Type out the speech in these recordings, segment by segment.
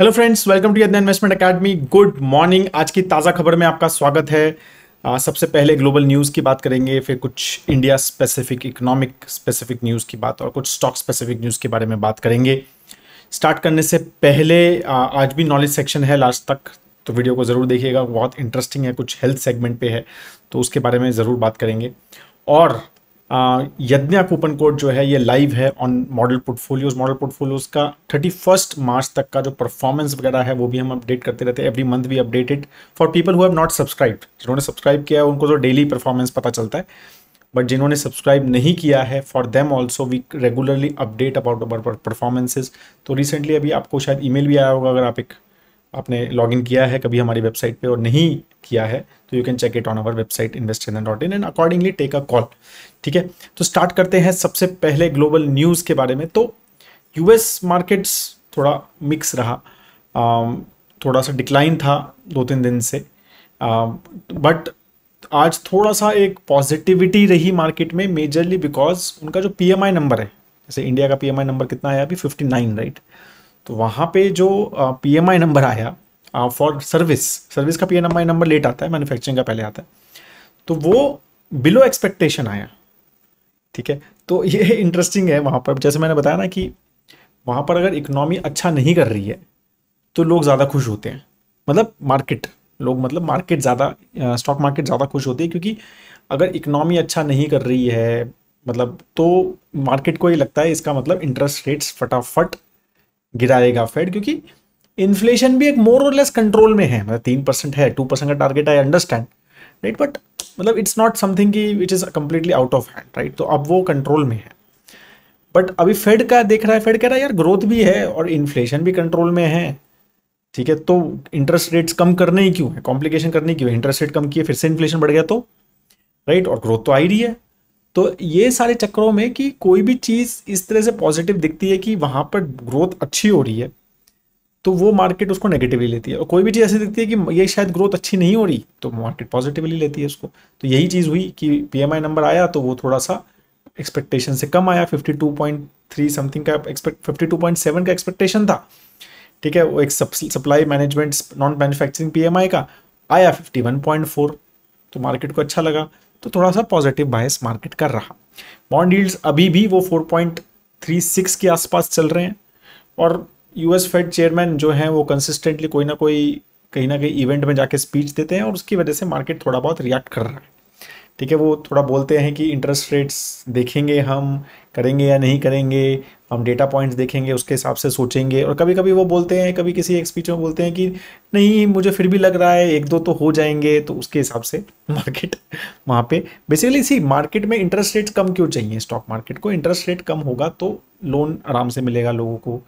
Hello friends welcome to Yadnya investment academy good morning आज की ताज़ा खबर में आपका स्वागत है आ, सबसे पहले ग्लोबल न्यूज़ की बात करेंगे फिर कुछ India specific economic specific news की बात और कुछ स्टॉक स्पेसिफिक न्यूज़ के बारे में बात करेंगे स्टार्ट करने से पहले आ, आज भी नॉलेज सेक्शन है लास्ट तक तो वीडियो को ज़रूर देखिएगा बहुत इंटरेस्टिंग है कुछ हेल्थ सेगमेंट पे है तो उसके बारे में ज़रूर बात करेंगे और यज्ञा कूपन कोड जो है ये लाइव है on model portfolios model portfolios का थर्टी फर्स्ट मार्च तक का जो परफॉर्मेंस वगैरह है वो भी हम अपडेट करते रहते हैं एवरी मंथ भी updated for people who have not subscribe जिन्होंने सब्सक्राइब किया है उनको तो डेली परफॉर्मेंस पता चलता है बट जिन्होंने सब्सक्राइब नहीं किया है for them also we regularly update about our performances तो रिसेंटली अभी आपको शायद ईमेल भी आया होगा अगर आप एक आपने लॉग इन किया है कभी हमारी वेबसाइट पे और नहीं किया है तो you can check it on our website investation dot in and accordingly take a call ठीक है तो स्टार्ट करते हैं सबसे पहले ग्लोबल न्यूज़ के बारे में तो यूएस मार्केट्स थोड़ा मिक्स रहा um, थोड़ा सा डिक्लाइन था दो तीन दिन से बट um, आज थोड़ा सा एक पॉजिटिविटी रही मार्केट में मेजरली बिकॉज उनका जो पीएमआई नंबर है जैसे इंडिया का पीएमआई नंबर कितना है अभी 59 राइट right? तो वहाँ पे जो पी एम आई नंबर आया फॉर सर्विस सर्विस का P M I number late आता है मैन्युफैक्चरिंग का पहले आता है तो वो बिलो एक्सपेक्टेशन आया ठीक है तो ये इंटरेस्टिंग है वहाँ पर जैसे मैंने बताया ना कि वहाँ पर अगर इकनॉमी अच्छा नहीं कर रही है तो लोग ज़्यादा खुश होते हैं मतलब मार्केट लोग मतलब मार्केट ज़्यादा स्टॉक मार्केट ज़्यादा खुश होती है क्योंकि अगर इकनॉमी अच्छा नहीं कर रही है मतलब तो मार्केट को ये लगता है इसका मतलब इंटरेस्ट रेट्स फटाफट गिराएगा फेड क्योंकि इन्फ्लेशन भी एक मोर और लेस कंट्रोल में है मतलब तीन परसेंट है टू परसेंट का target I understand right but मतलब इट्स नॉट समथिंग की which is completely out of hand right तो अब वो कंट्रोल में है बट अभी फेड का देख रहा है फेड कह रहा है यार ग्रोथ भी है और इन्फ्लेशन भी कंट्रोल में है ठीक है तो इंटरेस्ट रेट्स कम करने ही क्यों है कॉम्प्लिकेशन करने क्यों है इंटरेस्ट रेट कम किए फिर से इन्फ्लेशन बढ़ गया तो राइट और ग्रोथ तो आ ही रही है तो ये सारे चक्करों में कि कोई भी चीज़ इस तरह से पॉजिटिव दिखती है कि वहाँ पर ग्रोथ अच्छी हो रही है तो वो मार्केट उसको नेगेटिवली लेती है और कोई भी चीज़ ऐसी दिखती है कि ये शायद ग्रोथ अच्छी नहीं हो रही तो मार्केट पॉजिटिवली लेती है उसको तो यही चीज़ हुई कि पीएमआई नंबर आया तो वो थोड़ा सा एक्सपेक्टेशन से कम आया 52.3 समथिंग का एक्सपेक्ट 52.7 का एक्सपेक्टेशन था ठीक है वो एक supply management non manufacturing PMI का आया 51.4 तो मार्केट को अच्छा लगा तो थोड़ा सा पॉजिटिव बायस मार्केट कर रहा बॉन्ड डील्स अभी भी वो 4.36 के आसपास चल रहे हैं और यूएस फेड चेयरमैन जो हैं वो कंसिस्टेंटली कोई ना कोई कहीं ना कहीं इवेंट में जाके स्पीच देते हैं और उसकी वजह से मार्केट थोड़ा बहुत रिएक्ट कर रहा है ठीक है वो थोड़ा बोलते हैं कि इंटरेस्ट रेट्स देखेंगे हम करेंगे या नहीं करेंगे हम डेटा पॉइंट्स देखेंगे उसके हिसाब से सोचेंगे और कभी कभी वो बोलते हैं कभी किसी एक स्पीच में बोलते हैं कि नहीं मुझे फिर भी लग रहा है एक दो तो हो जाएंगे तो उसके हिसाब से मार्केट वहाँ पे बेसिकली सी मार्केट में इंटरेस्ट रेट कम क्यों चाहिए स्टॉक मार्केट को इंटरेस्ट रेट कम होगा तो लोन आराम से मिलेगा लोगों को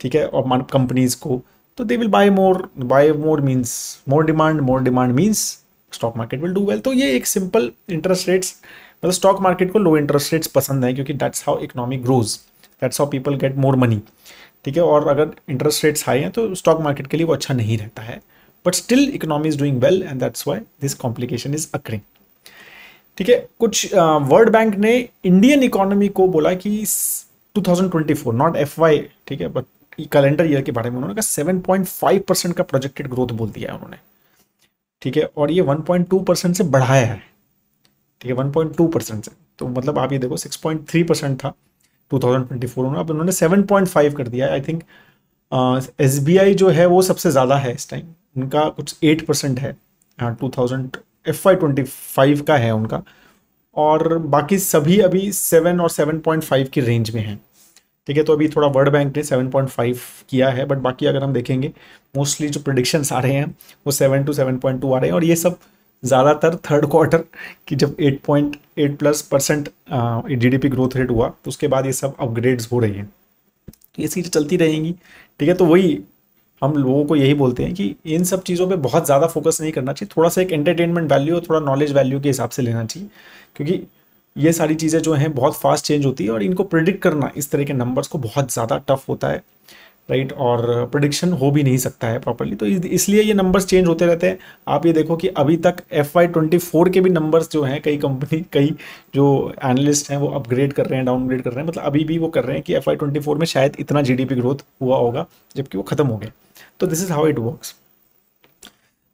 ठीक है और कंपनीज को तो they will buy more buy more means more demand more demand means stock market will do well तो ये एक सिंपल इंटरेस्ट रेट्स मतलब स्टॉक मार्केट को लो इंटरेस्ट रेट्स पसंद है क्योंकि that's how economy grows that's how people get more money ठीक है और अगर इंटरेस्ट रेट्स हाई हैं तो स्टॉक मार्केट के लिए वो अच्छा नहीं रहता है but still economy is doing well and that's why this complication is occurring ठीक है कुछ वर्ल्ड uh, बैंक ने इंडियन इकोनॉमी को बोला कि 2024 नॉट एफ ठीक है बट कैलेंडर ईयर के बारे में उन्होंने कहा 7.5 परसेंट का प्रोजेक्टेड ग्रोथ बोल दिया है उन्होंने ठीक है और ये 1.2 परसेंट से बढ़ाया है ठीक है 1.2 परसेंट से तो मतलब आप ये देखो 6.3 परसेंट था 2024 में अब उन्होंने 7.5 कर दिया आई थिंक एस जो है वो सबसे ज़्यादा है इस टाइम उनका कुछ 8 परसेंट है टू थाउजेंड एफ आई ट्वेंटी फाइव का है उनका और बाकी सभी अभी सेवन और फाइव की रेंज में हैं ठीक है तो अभी थोड़ा वर्ल्ड बैंक ने 7.5 किया है बट बाकी अगर हम देखेंगे मोस्टली जो प्रोडिक्शंस आ रहे हैं वो 7 टू 7.2 आ रहे हैं और ये सब ज़्यादातर थर्ड क्वार्टर की जब 8.8 plus percent GDP growth rate हुआ तो उसके बाद ये सब अपग्रेड्स हो रही हैं तो ये चीज़ें चलती रहेंगी ठीक है तो वही हम लोगों को यही बोलते हैं कि इन सब चीज़ों पर बहुत ज़्यादा फोकस नहीं करना चाहिए थोड़ा सा एक एंटरटेनमेंट वैल्यू और थोड़ा नॉलेज वैल्यू के हिसाब से लेना चाहिए क्योंकि ये सारी चीज़ें जो हैं बहुत फास्ट चेंज होती है और इनको प्रिडिक्ट करना इस तरह के नंबर्स को बहुत ज़्यादा टफ होता है राइट और प्रडिक्शन हो भी नहीं सकता है प्रॉपरली तो इसलिए ये नंबर्स चेंज होते रहते हैं आप ये देखो कि अभी तक एफ वाई ट्वेंटी फोर के भी नंबर्स जो हैं कई कंपनी कई जो एनालिस्ट हैं वो अपग्रेड कर रहे हैं डाउनग्रेड कर रहे हैं मतलब अभी भी वो कर रहे हैं कि एफ वाई ट्वेंटी फोर में शायद इतना जी ग्रोथ हुआ होगा जबकि वो खत्म हो गया तो this is how it work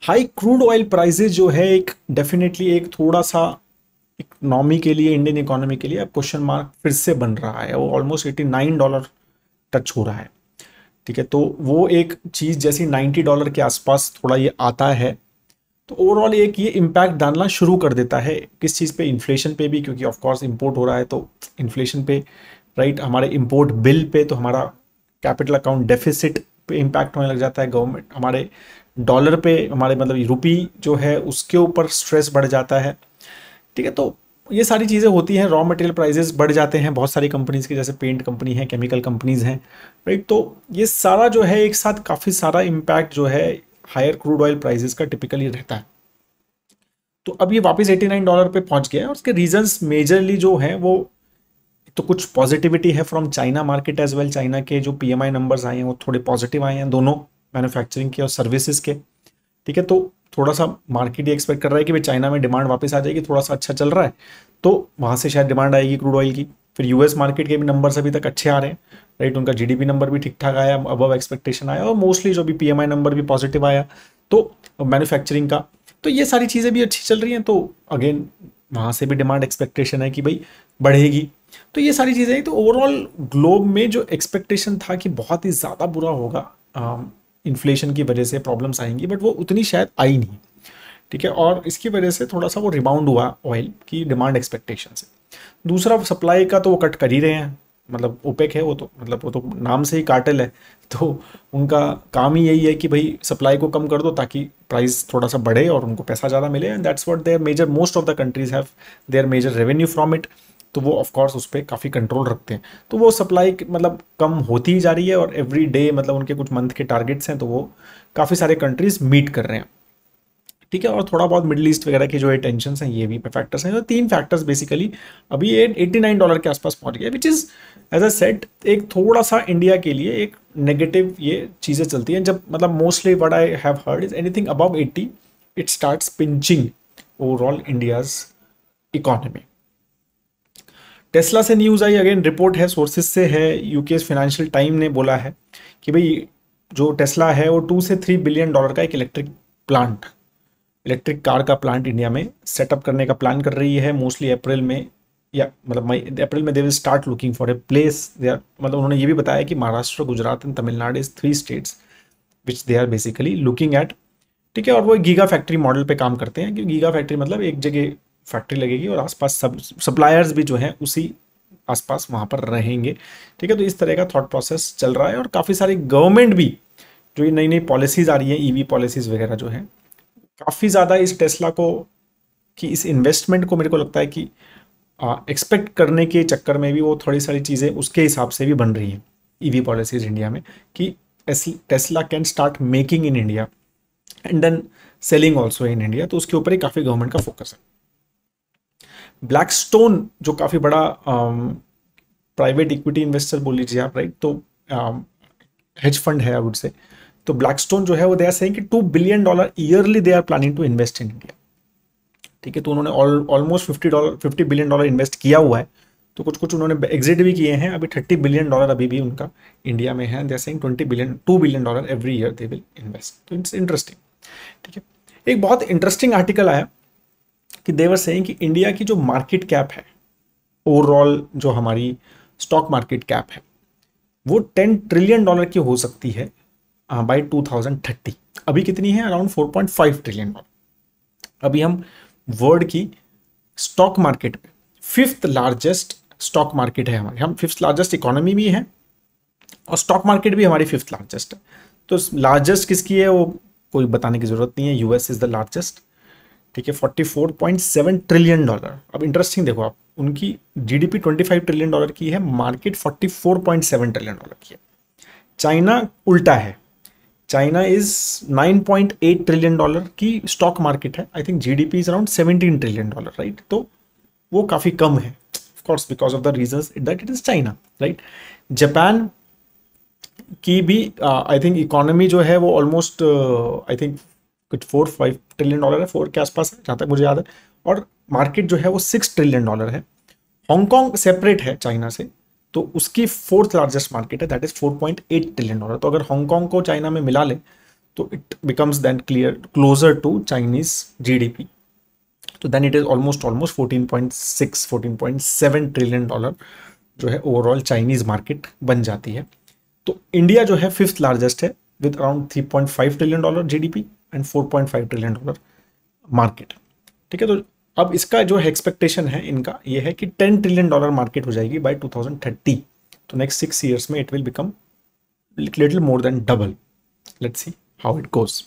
high crude oil prices जो है एक डेफिनेटली एक थोड़ा सा इकनॉमी के लिए इंडियन इकोनॉमी के लिए अब क्वेश्चन मार्क फिर से बन रहा है वो almost eighty nine dollar touch हो रहा है ठीक है तो वो एक चीज़ जैसी नाइन्टी डॉलर के आसपास थोड़ा ये आता है तो ओवरऑल एक ये इम्पैक्ट डालना शुरू कर देता है किस चीज़ पे इन्फ्लेशन पे भी क्योंकि ऑफ कोर्स इंपोर्ट हो रहा है तो इन्फ्लेशन पे राइट हमारे इंपोर्ट बिल पे तो हमारा कैपिटल अकाउंट डेफिसिट पे इम्पैक्ट होने लग जाता है गवर्नमेंट हमारे डॉलर पे हमारे मतलब रुपी जो है उसके ऊपर स्ट्रेस बढ़ जाता है ठीक है तो ये सारी चीज़ें होती हैं रॉ मटेरियल प्राइजेस बढ़ जाते हैं बहुत सारी कंपनीज़ की जैसे पेंट कंपनी है केमिकल कंपनीज़ हैं राइट तो ये सारा जो है एक साथ काफ़ी सारा इम्पैक्ट जो है हायर क्रूड ऑयल प्राइजेस का टिपिकली रहता है तो अब ये वापस 89 डॉलर पे पहुंच गया है और उसके रीजंस मेजरली जो हैं वो तो कुछ पॉजिटिविटी है from China market as well China के जो पीएमआई नंबर्स आए हैं वो थोड़े पॉजिटिव आए हैं दोनों मैन्युफैक्चरिंग के और सर्विसेज के ठीक है तो थोड़ा सा मार्केट ये एक्सपेक्ट कर रहा है कि भाई चाइना में डिमांड वापस आ जाएगी थोड़ा सा अच्छा चल रहा है तो वहाँ से शायद डिमांड आएगी क्रूड ऑयल की फिर यूएस मार्केट के भी नंबर अभी तक अच्छे आ रहे हैं राइट उनका जीडीपी नंबर भी ठीक ठाक आया अब एक्सपेक्टेशन आया और मोस्टली जो भी पीएमआई नंबर भी पॉजिटिव आया तो मैन्युफैक्चरिंग का तो ये सारी चीज़ें भी अच्छी चल रही हैं तो अगेन वहाँ से भी डिमांड एक्सपेक्टेशन है कि भाई बढ़ेगी तो ये सारी चीज़ें तो ओवरऑल ग्लोब में जो एक्सपेक्टेशन था कि बहुत ही ज़्यादा बुरा होगा इन्फ्लेशन की वजह से प्रॉब्लम्स आएंगी बट वो उतनी शायद आई नहीं ठीक है और इसकी वजह से थोड़ा सा वो रिबाउंड हुआ ऑयल की डिमांड एक्सपेक्टेशन से दूसरा सप्लाई का तो वो कट कर ही रहे हैं मतलब ओपेक है वो तो मतलब वो तो नाम से ही काटल है तो उनका काम ही यही है कि भाई सप्लाई को कम कर दो ताकि प्राइस थोड़ा सा बढ़े और उनको पैसा ज़्यादा मिले and that's what their major most of the countries have their major revenue from it तो वो ऑफकोर्स उस पर काफ़ी कंट्रोल रखते हैं तो वो सप्लाई मतलब कम होती ही जा रही है और एवरी डे मतलब उनके कुछ मंथ के टारगेट्स हैं तो वो काफ़ी सारे कंट्रीज़ मीट कर रहे हैं ठीक है और थोड़ा बहुत मिडिल ईस्ट वगैरह के जो है टेंशन हैं ये भी फैक्टर्स हैं तो तीन फैक्टर्स बेसिकली अभी ये एट्टी नाइन डॉलर के आसपास पहुंच गया which is as a set एक थोड़ा सा इंडिया के लिए एक नेगेटिव ये चीज़ें चलती हैं जब मतलब mostly what I have heard is anything above eighty it start pinching overall India's economy Tesla से न्यूज़ आई अगेन रिपोर्ट है सोर्सेज से है यूके फाइनेंशियल टाइम ने बोला है कि भाई जो टेस्ला है वो टू से थ्री बिलियन डॉलर का एक इलेक्ट्रिक प्लांट इलेक्ट्रिक कार का प्लांट इंडिया में सेटअप करने का प्लान कर रही है मोस्टली अप्रैल में या मतलब मई अप्रैल में they will start looking for a place they are मतलब उन्होंने ये भी बताया कि Maharashtra Gujarat and Tamil Nadu is three states which they are basically looking at ठीक है और वो गीगा फैक्ट्री मॉडल पे काम करते हैं क्योंकि गीगा फैक्ट्री मतलब एक जगह फैक्ट्री लगेगी और आसपास सब सप्लायर्स भी जो हैं उसी आसपास वहाँ पर रहेंगे ठीक है तो इस तरह का थॉट प्रोसेस चल रहा है और काफ़ी सारी गवर्नमेंट भी जो ये नई नई पॉलिसीज़ आ रही हैं ईवी पॉलिसीज़ वगैरह जो हैं काफ़ी ज़्यादा इस टेस्ला को कि इस इन्वेस्टमेंट को मेरे को लगता है कि एक्सपेक्ट करने के चक्कर में भी वो थोड़ी सारी चीज़ें उसके हिसाब से भी बन रही हैं ईवी पॉलिसीज इंडिया में कि Tesla can start making in India and then selling also in India तो उसके ऊपर ही काफ़ी गवर्नमेंट का फोकस है ब्लैक स्टोन जो काफ़ी बड़ा प्राइवेट इक्विटी इन्वेस्टर बोल लीजिए आप राइट तो हेज um, फंड है आई वुड से तो स्टोन जो है वो दया सही कि two billion dollar yearly they are planning to invest in India ठीक है तो उन्होंने almost fifty dollar fifty billion dollar invest किया हुआ है तो कुछ कुछ उन्होंने एग्जिट भी किए हैं अभी थर्टी बिलियन डॉलर अभी भी उनका इंडिया में है they're saying twenty billion two billion dollar every year they will invest तो इट्स इंटरेस्टिंग ठीक है एक बहुत इंटरेस्टिंग आर्टिकल आया कि देवर सेइंग कि इंडिया की जो मार्केट कैप है ओवरऑल जो हमारी स्टॉक मार्केट कैप है वो टेन ट्रिलियन डॉलर की हो सकती है बाई टू थाउजेंड थर्टी अभी कितनी है around four point five trillion dollar अभी हम वर्ल्ड की स्टॉक मार्केट में फिफ्थ लार्जेस्ट स्टॉक मार्केट है हमारी हम फिफ्थ लार्जेस्ट इकोनॉमी भी हैं और स्टॉक मार्केट भी हमारी फिफ्थ लार्जेस्ट है तो लार्जेस्ट किसकी है वो कोई बताने की ज़रूरत नहीं है यूएस इज़ द लार्जेस्ट ठीक है 44.7 ट्रिलियन डॉलर अब इंटरेस्टिंग देखो आप उनकी जीडीपी 25 ट्रिलियन डॉलर की है मार्केट 44.7 ट्रिलियन डॉलर की है चाइना उल्टा है चाइना इज 9.8 ट्रिलियन डॉलर की स्टॉक मार्केट है I think GDP is around 17 trillion dollar right तो वो काफ़ी कम है of course because of the reason that it is China right Japan की भी आई थिंक इकोनॉमी जो है वो ऑलमोस्ट आई थिंक कुछ फोर फाइव ट्रिलियन डॉलर है फोर के आसपास है जहाँ तक मुझे याद है और मार्केट जो है वो सिक्स ट्रिलियन डॉलर है हांगकॉन्ग सेपरेट है चाइना से तो उसकी फोर्थ लार्जेस्ट मार्केट है that is four point eight trillion dollar तो अगर हांगकॉन्ग को चाइना में मिला ले तो it becomes then clear closer to Chinese जी तो then it is almost almost point six fourteen point seven trillion dollar जो है ओवरऑल चाइनीज मार्केट बन जाती है तो इंडिया जो है फिफ्थ लार्जेस्ट है with around three point five trillion dollar GDP and four point five trillion dollar market ठीक है तो अब इसका जो एक्सपेक्टेशन है इनका ये है कि टेन ट्रिलियन डॉलर मार्केट हो जाएगी बाई टू थाउजेंड थर्टी तो नेक्स्ट सिक्स ईयर्स में it will become little more than double let see how it goes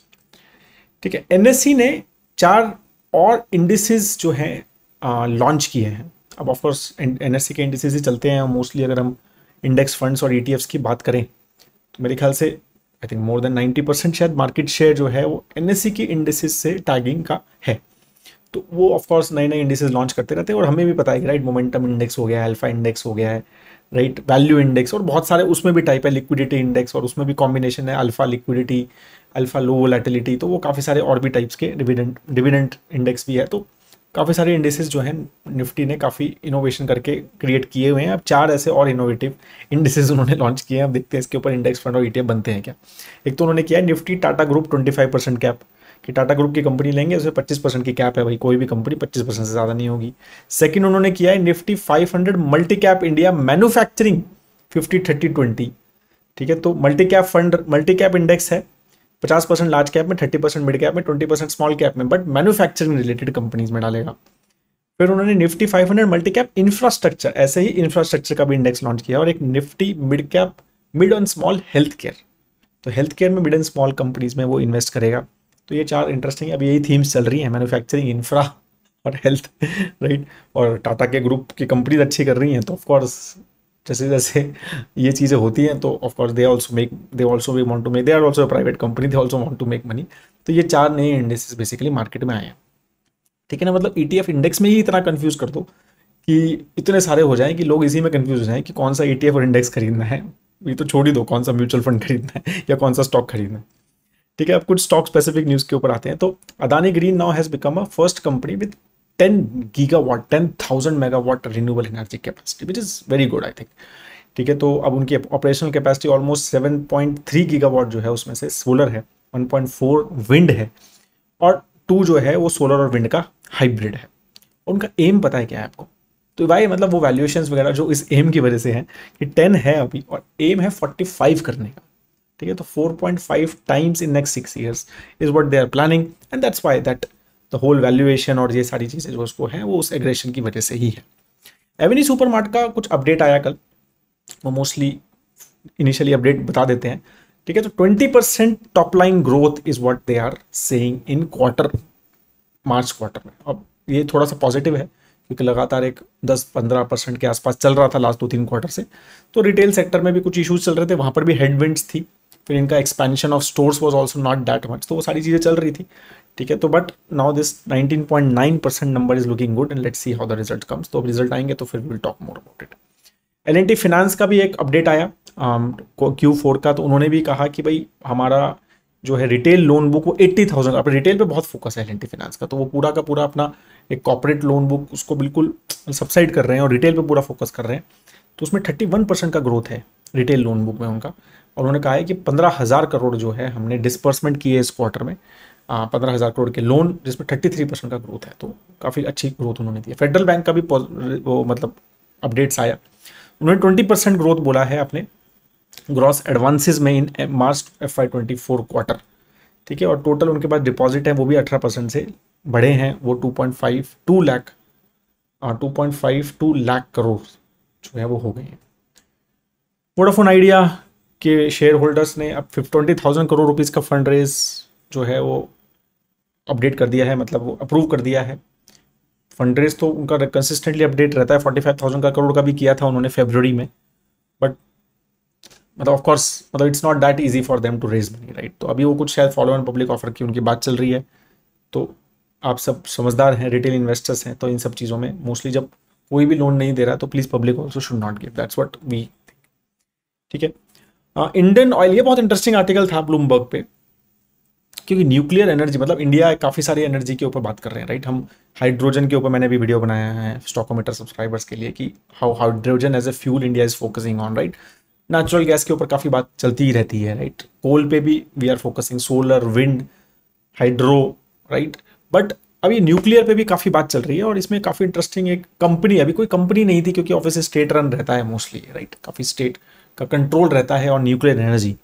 ठीक है एन e ने चार और इंडिसेस जो हैं लॉन्च किए हैं अब ऑफकोर्स एन एस सी के इंडिसेज ही चलते हैं मोस्टली अगर हम इंडेक्स फंड्स और ई e की बात करें तो मेरे ख्याल से I think more than 90 percent शायद मार्केट शेयर जो है वो एन के इंडेसिस से टैगिंग का है तो वो ऑफकोर्स नए नए इंडिसेस लॉन्च करते रहते हैं और हमें भी पता है कि राइट मोमेंटम इंडेक्स हो गया है अल्फा इंडेक्स हो गया है राइट वैल्यू इंडेक्स और बहुत सारे उसमें भी टाइप है लिक्विडिटी इंडेक्स और उसमें भी कॉम्बिनेशन है alpha liquidity alpha low volatility तो वो काफ़ी सारे और भी टाइप्स के डिविडेंट डिविडेंट इंडेक्स भी है तो काफ़ी सारे इंडेसेस जो हैं निफ्टी ने काफ़ी इनोवेशन करके क्रिएट किए हुए हैं अब चार ऐसे और इनोवेटिव इंडेसेस उन्होंने लॉन्च किए हैं अब देखते हैं इसके ऊपर इंडेक्स फंड और ईटीएफ e बनते हैं क्या एक तो उन्होंने किया है Nifty Tata group twenty five percent cap कि टाटा ग्रुप की कंपनी लेंगे उसमें पच्चीस परसेंट की कैप है भाई कोई भी कंपनी पच्चीस परसेंट से ज़्यादा नहीं होगी सेकेंड उन्होंने किया है Nifty five hundred multi cap India manufacturing fifty thirty twenty ठीक है तो multi cap fund multi cap index है पचास परसेंट लार्ज कैप में थर्टी परसेंट मिड कैप में ट्वेंटी परसेंट स्मॉल कैप में बट मैन्युफैक्चरिंग रिलेटेड कंपनीज में डालेगा फिर उन्होंने निफ्टी 500 मल्टी कैप इंफ्रास्ट्रक्चर ऐसे ही इंफ्रास्ट्रक्चर का भी इंडेक्स लॉन्च किया और एक Nifty mid cap mid and small health care तो हेल्थ केयर में मिड एंड स्मॉल कंपनीज में वो इन्वेस्ट करेगा तो ये चार इंटरेस्टिंग अभी यही थीम्स चल रही है मैनुफैक्चरिंग इंफ्रा और हेल्थ राइट और टाटा के ग्रुप की कंपनीज अच्छी कर रही हैं तो ऑफकोर्स जैसे जैसे ये चीज़ें होती हैं तो of course they also make they also we want to make they are also private company they also want to make money तो ये चार नए इंडेक्सेस बेसिकली मार्केट में आए हैं ठीक है ना मतलब ई e इंडेक्स में ही इतना कन्फ्यूज़ कर दो कि इतने सारे हो जाएं कि लोग इसी में कन्फ्यूज हो जाएं कि कौन सा ई e और इंडेक्स खरीदना है ये तो छोड़ ही दो कौन सा म्यूचुअल फंड खरीदना है या कौन सा स्टॉक खरीदना है ठीक है अब कुछ स्टॉक स्पेसिफिक न्यूज़ के ऊपर आते हैं तो Adani Green now has become a first company with ten giga ten thousand megawatt renewable energy capacity which is very good I think ठीक है तो अब उनकी operational capacity almost seven point three gigawatt जो है उसमें से solar है फोर विंड है और टू जो है वो सोलर और विंड का हाइब्रिड है उनका एम पता है क्या है आपको तो भाई मतलब वो वैल्यूएशन वगैरह जो इस एम की वजह से हैं कि टेन है अभी और एम है फोर्टी फाइव करने का ठीक है तो four point five times in next six years is what they are planning and that's why that the whole valuation और ये सारी चीज़ें जो उसको है वो उस एग्रेशन की वजह से ही है एवेनी सुपर का कुछ अपडेट आया कल वो मोस्टली इनिशियली अपडेट बता देते हैं ठीक है तो twenty percent top line growth is what they are saying in quarter March quarter में अब ये थोड़ा सा पॉजिटिव है क्योंकि लगातार एक 10-15 परसेंट के आसपास चल रहा था लास्ट दो तीन क्वार्टर से तो रिटेल सेक्टर में भी कुछ इशूज चल रहे थे वहाँ पर भी हेडविंड्स थी फिर इनका expansion of stores was also not that much तो वो सारी चीज़ें चल रही थी ठीक है तो but now this 19.9 percent number is looking good and let's see how the result comes तो रिजल्ट आएंगे तो फिर will talk more about it L N T finance का भी एक अपडेट आया क्यू um, फोर का तो उन्होंने भी कहा कि भाई हमारा जो है रिटेल लोन बुक वो एट्टी थाउजेंड अपने रिटेल पे बहुत फोकस है एल फिनांस का तो वो पूरा का पूरा अपना एक कॉपोरेट लोन बुक उसको बिल्कुल सब्साइड कर रहे हैं और रिटेल पे पूरा फोकस कर रहे हैं तो उसमें थर्टी वन परसेंट का ग्रोथ है रिटेल लोन बुक में उनका और उन्होंने कहा है कि पंद्रह हज़ार करोड़ जो है हमने डिसबर्समेंट किए इस क्वार्टर में पंद्रह हज़ार करोड़ के लोन जिसमें थर्टी थ्री परसेंट का ग्रोथ है तो काफ़ी अच्छी ग्रोथ उन्होंने दी फेडरल बैंक का भी वो मतलब अपडेट्स आया उन्होंने ट्वेंटी परसेंट ग्रोथ बोला है अपने ग्रॉस एडवांसेस में in March F I twenty four quarter ठीक है और टोटल उनके पास डिपॉजिट है वो भी अठारह परसेंट से बढ़े हैं वो two point five two lakh two point five two lakh crore जो है वो हो गए हैं वोडाफोन आइडिया के शेयर होल्डर्स ने अब ट्वेंटी थाउजेंड करोड़ रुपीज़ का फंड रेज जो है वो अपडेट कर दिया है मतलब वो अप्रूव कर दिया है फंड रेज तो उनका कंसिस्टेंटली अपडेट रहता है फोर्टी फाइव थाउजेंड का करोड़ का भी किया था उन्होंने फेबररी में बट मतलब ऑफकोर्स मतलब it's not that easy for them to raise money right तो अभी वो कुछ शायद फॉलो ऑन पब्लिक ऑफर की उनकी बात चल रही है तो आप सब समझदार हैं रिटेल इन्वेस्टर्स हैं तो इन सब चीज़ों में मोस्टली जब कोई भी लोन नहीं दे रहा तो please public also should not give that's what we think ठीक है इंडियन uh, ऑयल ये बहुत इंटरेस्टिंग आर्टिकल था ब्लूमबर्ग पे क्योंकि न्यूक्लियर एनर्जी मतलब इंडिया काफ़ी सारी एनर्जी के ऊपर बात कर रहे हैं राइट हम हाइड्रोजन के ऊपर मैंने भी वीडियो बनाया है स्टॉकोमीटर सब्सक्राइबर्स के लिए कि how hydrogen as a fuel India is focusing on right natural gas के ऊपर काफ़ी बात चलती ही रहती है राइट कोल पे भी we are focusing solar wind hydro right but अभी न्यूक्लियर पे भी काफ़ी बात चल रही है और इसमें काफ़ी इंटरेस्टिंग एक कंपनी अभी कोई कंपनी नहीं थी क्योंकि ऑफिस स्टेट रन रहता है मोस्टली राइट काफ़ी स्टेट का कंट्रोल रहता है और nuclear energy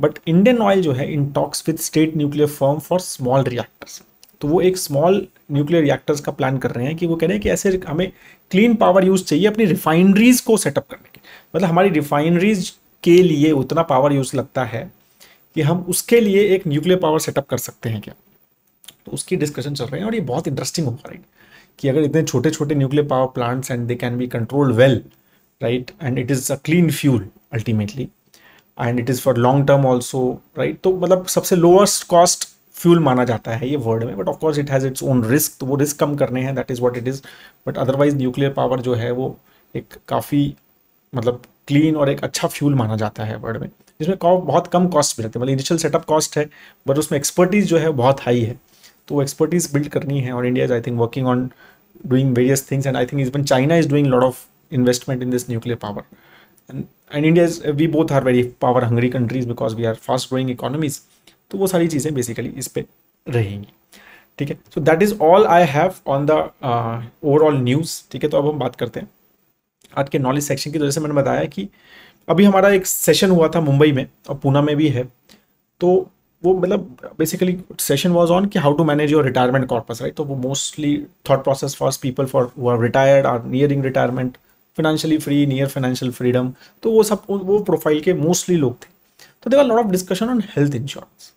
but Indian oil जो है in talks with state nuclear form for small reactors तो वो एक स्मॉल न्यूक्लियर रिएक्टर्स का प्लान कर रहे हैं कि वो कह रहे हैं कि ऐसे हमें क्लीन पावर यूज़ चाहिए अपनी रिफाइनरीज को सेटअप करने के मतलब हमारी रिफाइनरीज के लिए उतना पावर यूज़ लगता है कि हम उसके लिए एक न्यूक्लियर पावर सेटअप कर सकते हैं क्या तो उसकी डिस्कशन चल रही है और ये बहुत इंटरेस्टिंग हो रही कि अगर इतने छोटे छोटे nuclear power plants and they can be control well right and it is a clean fuel ultimately and it is for long term also right तो मतलब सबसे लोएस्ट कॉस्ट फ्यूल माना जाता है ये वर्ल्ड में but of course it has its own risk तो वो रिस्क कम करने हैं that is what it is but otherwise nuclear power जो है वो एक काफ़ी मतलब क्लीन और एक अच्छा फ्यूल माना जाता है वर्ल्ड में जिसमें बहुत कम कॉस्ट भी रहते हैं मतलब इनिशियल सेटअप कॉस्ट है बट उसमें एक्सपर्टीज़ जो है बहुत हाई है तो एक्सपर्टीज़ बिल्ड करनी है और India is I think working on doing various things and I think even China is doing lot of investment in this nuclear power and and India is we both are very power hungry countries because we are fast growing economies तो वो सारी चीज़ें basically इस पर रहेंगी ठीक है so that is all I have on the overall news ठीक है तो अब हम बात करते हैं आज के नॉलेज सेक्शन की वजह से मैंने बताया कि अभी हमारा एक सेशन हुआ था मुंबई में और पूना में भी है तो वो मतलब बेसिकली सेशन वाज ऑन कि how to manage your retirement corpus right तो वो mostly thought process for people for who are retired are nearing retirement financially free near financial freedom तो वो सब वो प्रोफाइल के मोस्टली लोग थे तो देखा lot of discussion on health insurance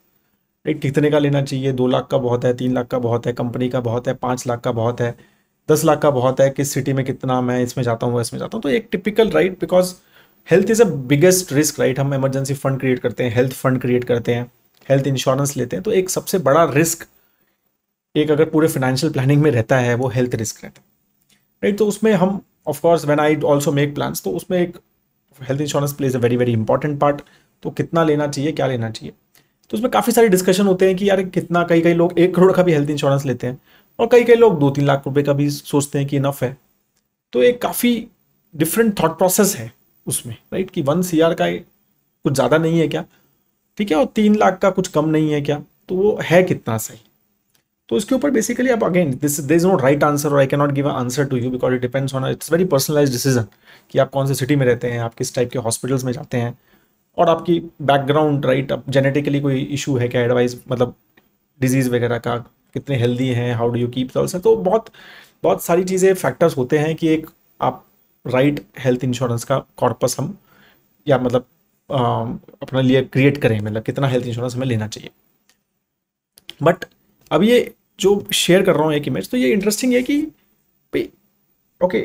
right कितने का लेना चाहिए दो लाख का बहुत है तीन लाख का बहुत है कंपनी का बहुत है पाँच लाख का बहुत है दस लाख का बहुत है किस सिटी में कितना मैं इसमें जाता हूँ इसमें जाता हूँ तो एक typical right because health is a biggest risk right हम इमरजेंसी फंड क्रिएट करते हैं हेल्थ फंड क्रिएट करते हैं हेल्थ इंश्योरेंस लेते हैं तो एक सबसे बड़ा रिस्क एक अगर पूरे फाइनेंशियल प्लानिंग में रहता है वो हेल्थ रिस्क रहता है राइट तो उसमें हम of course I also make plans तो उसमें एक health insurance plays a very very important part तो कितना लेना चाहिए क्या लेना चाहिए तो उसमें काफ़ी सारे डिस्कशन होते हैं कि यार कितना कई कई लोग एक करोड़ का भी हेल्थ इंश्योरेंस लेते हैं और कई कई लोग दो तीन लाख रुपए का भी सोचते हैं कि इनफ है तो एक काफ़ी डिफरेंट थॉट प्रोसेस है उसमें राइट कि वन सी का कुछ ज़्यादा नहीं है क्या ठीक है और तीन लाख का कुछ कम नहीं है क्या तो वो है कितना सही तो इसके ऊपर बेसिकली आप again this they is not right answer और I can not give answer to you because it depends on it's very personalise decision कि आप कौन से सिटी में रहते हैं आप किस टाइप के हॉस्पिटल्स में जाते हैं और आपकी बैकग्राउंड राइट आप जेनेटिकली कोई इशू है क्या एडवाइस मतलब डिजीज़ वगैरह का कितने हेल्दी हैं हाउ डू यू कीप दल्स तो बहुत बहुत सारी चीज़ें फैक्टर्स होते हैं कि एक आप राइट हेल्थ इंश्योरेंस का कॉर्पस हम या मतलब आ, अपने लिए क्रिएट करें मतलब कितना हेल्थ इंश्योरेंस हमें लेना चाहिए बट अब ये जो शेयर कर रहा हूँ एक इमेज तो ये इंटरेस्टिंग है कि भाई ओके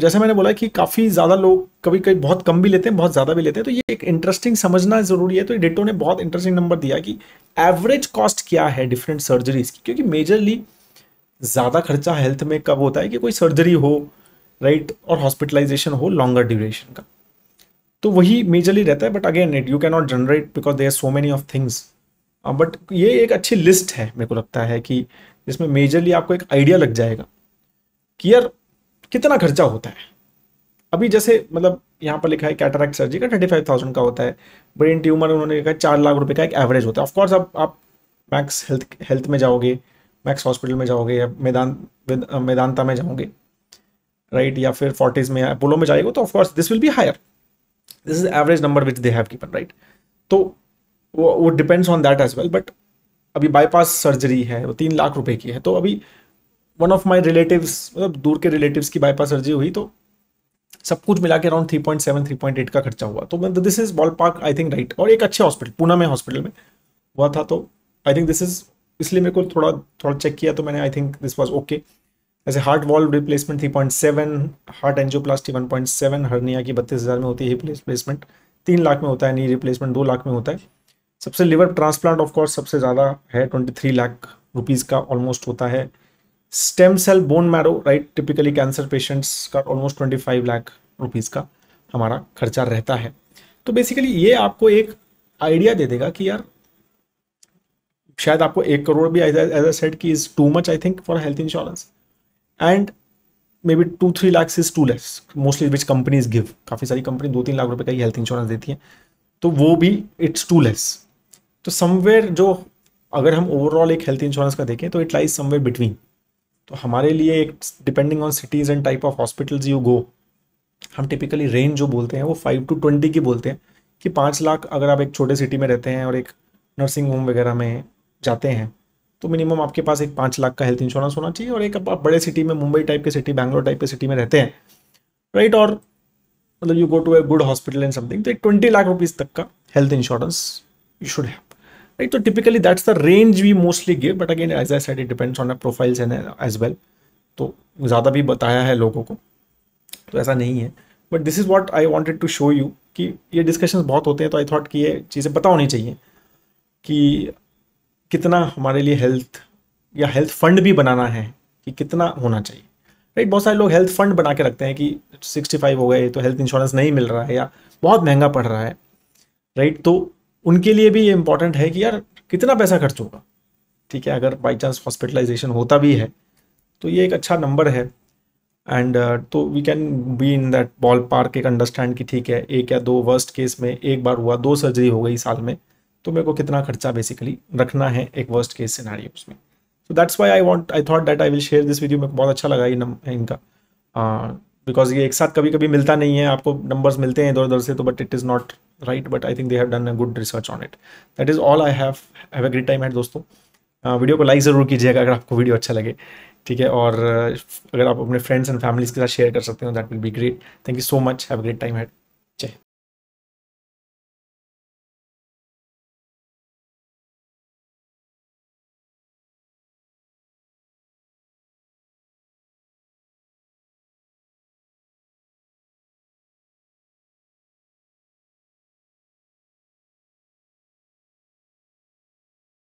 जैसे मैंने बोला कि काफ़ी ज़्यादा लोग कभी कभी बहुत कम भी लेते हैं बहुत ज़्यादा भी लेते हैं तो ये एक इंटरेस्टिंग समझना ज़रूरी है तो डिटो ने बहुत इंटरेस्टिंग नंबर दिया कि एवरेज कॉस्ट क्या है डिफरेंट सर्जरीज की क्योंकि मेजरली ज़्यादा खर्चा हेल्थ में कब होता है कि कोई सर्जरी हो राइट और हॉस्पिटलाइजेशन हो लॉन्गर ड्यूरेशन का तो वही मेजरली रहता है but again it you can not generate because there so many of things but हाँ, ये एक अच्छी लिस्ट है मेरे को लगता है कि जिसमें मेजरली आपको एक आइडिया लग जाएगा कि यार कितना खर्चा होता है अभी जैसे मतलब यहाँ पर लिखा है कैटरैक्ट सर्जरी का थर्टी फाइव थाउजेंड का होता है ब्रेन ट्यूमर उन्होंने लिखा है चार लाख रुपए का एक एवरेज होता है ऑफकोर्स अब आप मैक्स हेल्थ हेल्थ में जाओगे मैक्स हॉस्पिटल में जाओगे या मैदान मैदानता में जाओगे राइट right? या फिर फोर्टीज में या अपोलो में जाएगा तो of course this will be higher this is average number which they have kept right तो वो वो depends on that as well but अभी बाईपास सर्जरी है वो तीन लाख रुपए की है तो अभी वन ऑफ माई रिलेटिव मतलब दूर के रिलेटिव की बाईपास सर्जरी हुई तो सब कुछ मिला के around three point seven three point eight का खर्चा हुआ तो this is ballpark I think right और एक अच्छे हॉस्पिटल पूना में हॉस्पिटल में हुआ था तो आई थिंक दिस इज इसलिए मेरे को थोड़ा थोड़ा चेक किया तो मैंने I think this was okay ऐसे heart wall replacement three point seven heart angioplasty one point seven hernia की बत्तीस हज़ार में होती है रिप्लेसमेंट तीन लाख में होता है नी रिप्लेसमेंट दो लाख में होता है सबसे लिवर ट्रांसप्लांट ऑफ कोर्स सबसे ज़्यादा है ट्वेंटी थ्री लाख रुपीज़ का ऑलमोस्ट होता है stem cell bone marrow right typically cancer patients का almost twenty five lakh rupees का हमारा खर्चा रहता है तो बेसिकली ये आपको एक आइडिया दे देगा कि यार शायद आपको एक करोड़ भी एज एज सेट की is too much I think for health insurance and maybe two three lakh is too less mostly which companies give काफ़ी सारी कंपनी दो तीन लाख रुपए का ही हेल्थ इंश्योरेंस देती है तो वो भी इट्स टू लेस तो समवेयर जो अगर हम ओवरऑल एक हेल्थ इंश्योरेंस का देखें तो इट लाइज समवेयर बिटवीन तो हमारे लिए एक depending on cities and type of hospitals you go हम टिपिकली रेंज जो बोलते हैं वो फाइव टू ट्वेंटी की बोलते हैं कि पाँच लाख अगर आप एक छोटे सिटी में रहते हैं और एक नर्सिंग होम वगैरह में जाते हैं तो मिनिमम आपके पास एक पाँच लाख का हेल्थ इंश्योरेंस होना चाहिए और एक आप बड़े सिटी में मुंबई टाइप के सिटी बैंगलोर टाइप के सिटी में रहते हैं राइट और मतलब you go to a good hospital and something तो एक ट्वेंटी लाख रुपीज़ तक का health insurance you should have right so तो typically that's the range we mostly give but again as i said it depends on the profiles and uh, as well तो ज़्यादा भी बताया है लोगों को तो ऐसा नहीं है but this is what I wanted to show you कि ये discussions बहुत होते हैं तो आई थॉट ki ये चीज़ें पता होनी चाहिए कि कितना हमारे लिए हेल्थ या हेल्थ फंड भी बनाना है कि कितना होना चाहिए राइट right? बहुत सारे लोग हेल्थ फंड बना के रखते हैं कि 65 हो गए तो हेल्थ इंश्योरेंस नहीं मिल रहा है या बहुत महंगा पड़ रहा है राइट right? तो उनके लिए भी ये इंपॉर्टेंट है कि यार कितना पैसा खर्च होगा ठीक है अगर बाई चांस हॉस्पिटलाइजेशन होता भी है तो ये एक अच्छा नंबर है एंड uh, तो we can be in that ballpark एक अंडरस्टैंड कि ठीक है एक या दो वर्स्ट केस में एक बार हुआ दो सर्जरी हो गई साल में तो मेरे को कितना खर्चा बेसिकली रखना है एक वर्स्ट केस सिनारियो उसमें so that's why I want I thought that I will share this video मेरे को बहुत अच्छा लगा ये नम इनका uh, बिकॉज ये एक साथ कभी कभी मिलता नहीं है आपको नंबर्स मिलते हैं इधर उधर से तो but it is not right but I think they have done a good research on it that is all I have have a great time at दोस्तों वीडियो uh, को लाइक ज़रूर कीजिएगा अगर आपको वीडियो अच्छा लगे ठीक है और अगर आप अपने फ्रेंड्स एंड फैमिलीज़ के साथ शेयर कर सकते हो that will be great thank you so much have great time had